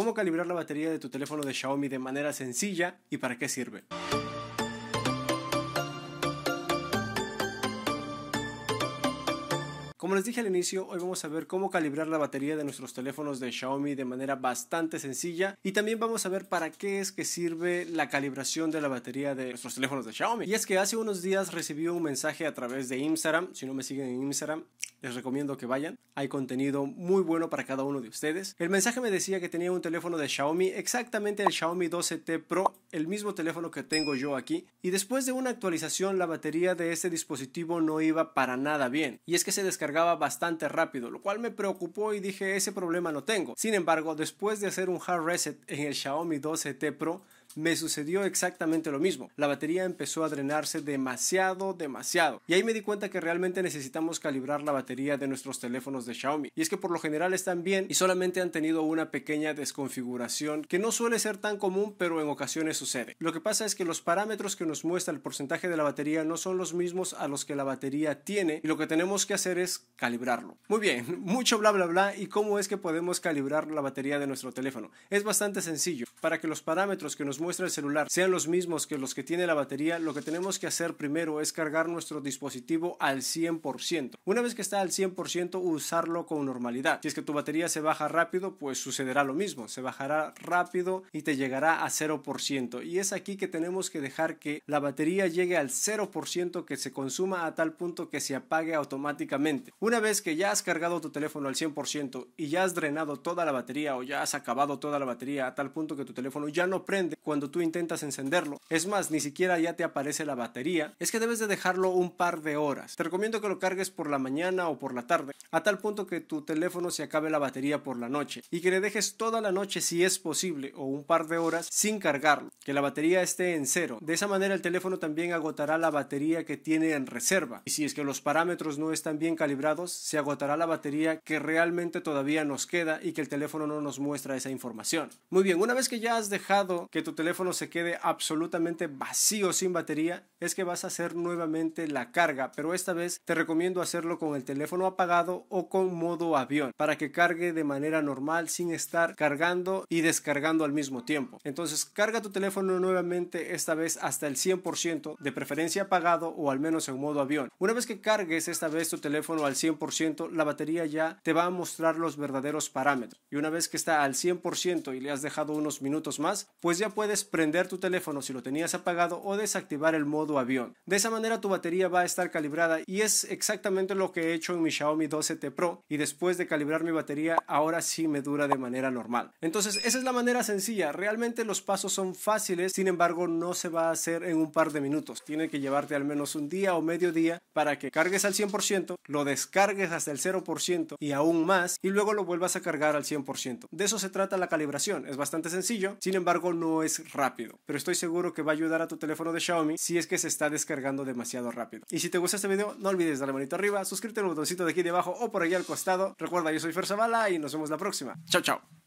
cómo calibrar la batería de tu teléfono de Xiaomi de manera sencilla y para qué sirve. Como les dije al inicio, hoy vamos a ver cómo calibrar la batería de nuestros teléfonos de Xiaomi de manera bastante sencilla y también vamos a ver para qué es que sirve la calibración de la batería de nuestros teléfonos de Xiaomi. Y es que hace unos días recibí un mensaje a través de Instagram, si no me siguen en Instagram, les recomiendo que vayan, hay contenido muy bueno para cada uno de ustedes. El mensaje me decía que tenía un teléfono de Xiaomi, exactamente el Xiaomi 12T Pro, el mismo teléfono que tengo yo aquí, y después de una actualización la batería de este dispositivo no iba para nada bien, y es que se descargaba bastante rápido, lo cual me preocupó y dije ese problema no tengo. Sin embargo, después de hacer un hard reset en el Xiaomi 12T Pro, me sucedió exactamente lo mismo. La batería empezó a drenarse demasiado, demasiado. Y ahí me di cuenta que realmente necesitamos calibrar la batería de nuestros teléfonos de Xiaomi. Y es que por lo general están bien y solamente han tenido una pequeña desconfiguración que no suele ser tan común, pero en ocasiones sucede. Lo que pasa es que los parámetros que nos muestra el porcentaje de la batería no son los mismos a los que la batería tiene y lo que tenemos que hacer es calibrarlo. Muy bien, mucho bla bla bla y cómo es que podemos calibrar la batería de nuestro teléfono. Es bastante sencillo. Para que los parámetros que nos muestra el celular sean los mismos que los que tiene la batería, lo que tenemos que hacer primero es cargar nuestro dispositivo al 100%. Una vez que está al 100%, usarlo con normalidad. Si es que tu batería se baja rápido, pues sucederá lo mismo, se bajará rápido y te llegará a 0%. Y es aquí que tenemos que dejar que la batería llegue al 0% que se consuma a tal punto que se apague automáticamente. Una vez que ya has cargado tu teléfono al 100% y ya has drenado toda la batería o ya has acabado toda la batería a tal punto que tu teléfono ya no prende, cuando tú intentas encenderlo. Es más, ni siquiera ya te aparece la batería. Es que debes de dejarlo un par de horas. Te recomiendo que lo cargues por la mañana o por la tarde, a tal punto que tu teléfono se acabe la batería por la noche y que le dejes toda la noche si es posible o un par de horas sin cargarlo, que la batería esté en cero. De esa manera el teléfono también agotará la batería que tiene en reserva y si es que los parámetros no están bien calibrados, se agotará la batería que realmente todavía nos queda y que el teléfono no nos muestra esa información. Muy bien, una vez que ya has dejado que tu teléfono se quede absolutamente vacío sin batería, es que vas a hacer nuevamente la carga, pero esta vez te recomiendo hacerlo con el teléfono apagado o con modo avión para que cargue de manera normal sin estar cargando y descargando al mismo tiempo. Entonces carga tu teléfono nuevamente esta vez hasta el 100% de preferencia apagado o al menos en modo avión. Una vez que cargues esta vez tu teléfono al 100% la batería ya te va a mostrar los verdaderos parámetros y una vez que está al 100% y le has dejado unos minutos más pues ya puedes prender tu teléfono si lo tenías apagado o desactivar el modo avión. De esa manera tu batería va a estar calibrada y es exactamente lo que he hecho en mi Xiaomi 12T Pro y después de calibrar mi batería ahora sí me dura de manera normal. Entonces esa es la manera sencilla, realmente los pasos son fáciles, sin embargo no se va a hacer en un par de minutos, tiene que llevarte al menos un día o medio día para que cargues al 100%, lo descargues hasta el 0% y aún más y luego lo vuelvas a cargar al 100%. De eso se trata la calibración, es bastante sencillo, sin embargo no es rápido, pero estoy seguro que va a ayudar a tu teléfono de Xiaomi si es que se está descargando demasiado rápido. Y si te gusta este video, no olvides darle manito arriba, suscríbete al botoncito de aquí debajo o por ahí al costado. Recuerda, yo soy Fer Zavala y nos vemos la próxima. Chao, chao.